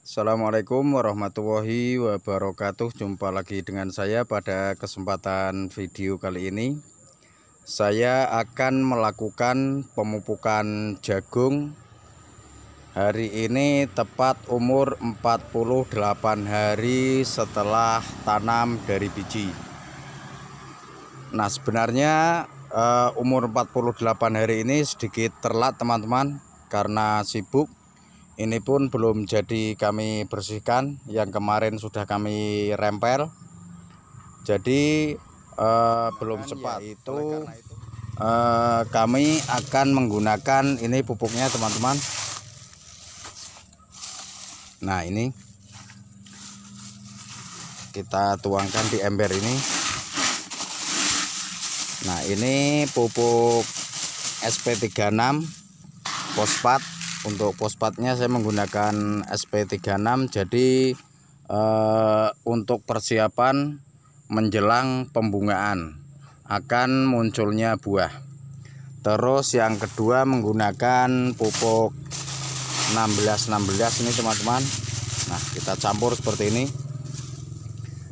Assalamualaikum warahmatullahi wabarakatuh Jumpa lagi dengan saya pada kesempatan video kali ini Saya akan melakukan pemupukan jagung Hari ini tepat umur 48 hari setelah tanam dari biji Nah sebenarnya eh, umur 48 hari ini sedikit terlat teman-teman Karena sibuk ini pun belum jadi kami bersihkan yang kemarin sudah kami rempel jadi uh, belum ya, cepat itu, itu. Eh, kami akan menggunakan ini pupuknya teman-teman nah ini kita tuangkan di ember ini nah ini pupuk SP36 fosfat untuk pospatnya saya menggunakan SP36 jadi eh, untuk persiapan menjelang pembungaan akan munculnya buah terus yang kedua menggunakan pupuk 16-16 ini teman-teman nah kita campur seperti ini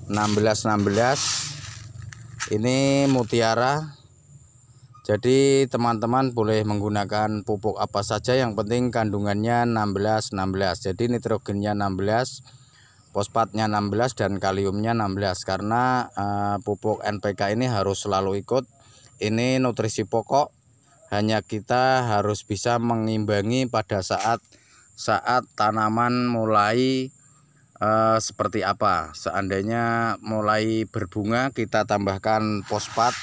16-16 ini mutiara jadi teman-teman boleh menggunakan pupuk apa saja yang penting kandungannya 16 16. Jadi nitrogennya 16, fosfatnya 16 dan kaliumnya 16 karena uh, pupuk NPK ini harus selalu ikut. Ini nutrisi pokok hanya kita harus bisa mengimbangi pada saat saat tanaman mulai uh, seperti apa. Seandainya mulai berbunga kita tambahkan fosfat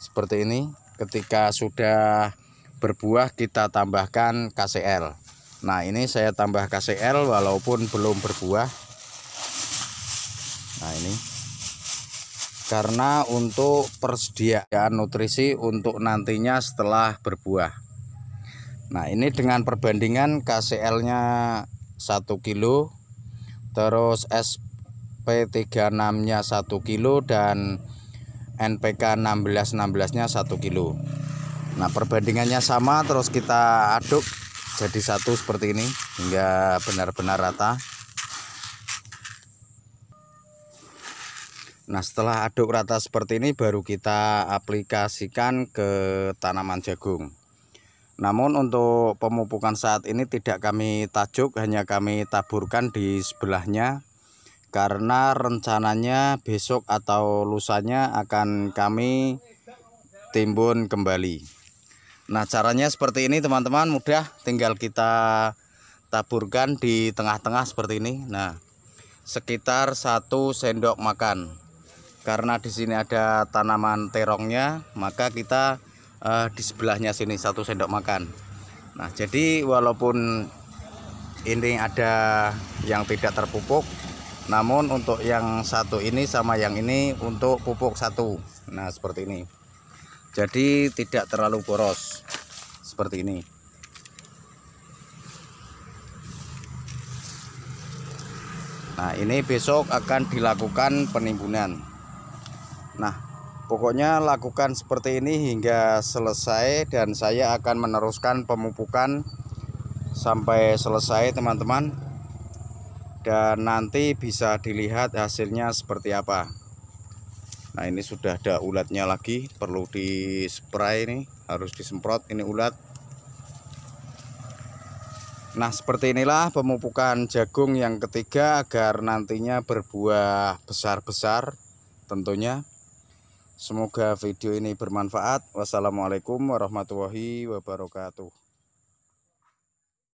seperti ini ketika sudah berbuah kita tambahkan KCL nah ini saya tambah KCL walaupun belum berbuah nah ini karena untuk persediaan nutrisi untuk nantinya setelah berbuah nah ini dengan perbandingan KCL nya 1 kilo terus SP36 nya 1 kilo dan NPK 16 16 nya 1 kilo nah perbandingannya sama terus kita aduk jadi satu seperti ini hingga benar-benar rata Nah setelah aduk rata seperti ini baru kita aplikasikan ke tanaman jagung Namun untuk pemupukan saat ini tidak kami tajuk hanya kami taburkan di sebelahnya karena rencananya besok atau lusanya akan kami timbun kembali nah caranya seperti ini teman-teman mudah tinggal kita taburkan di tengah-tengah seperti ini nah sekitar satu sendok makan karena di sini ada tanaman terongnya maka kita eh, di sebelahnya sini satu sendok makan nah jadi walaupun ini ada yang tidak terpupuk namun untuk yang satu ini sama yang ini untuk pupuk satu nah seperti ini jadi tidak terlalu boros seperti ini nah ini besok akan dilakukan penimbunan nah pokoknya lakukan seperti ini hingga selesai dan saya akan meneruskan pemupukan sampai selesai teman-teman dan nanti bisa dilihat hasilnya seperti apa nah ini sudah ada ulatnya lagi perlu di spray ini harus disemprot ini ulat nah seperti inilah pemupukan jagung yang ketiga agar nantinya berbuah besar-besar tentunya semoga video ini bermanfaat wassalamualaikum warahmatullahi wabarakatuh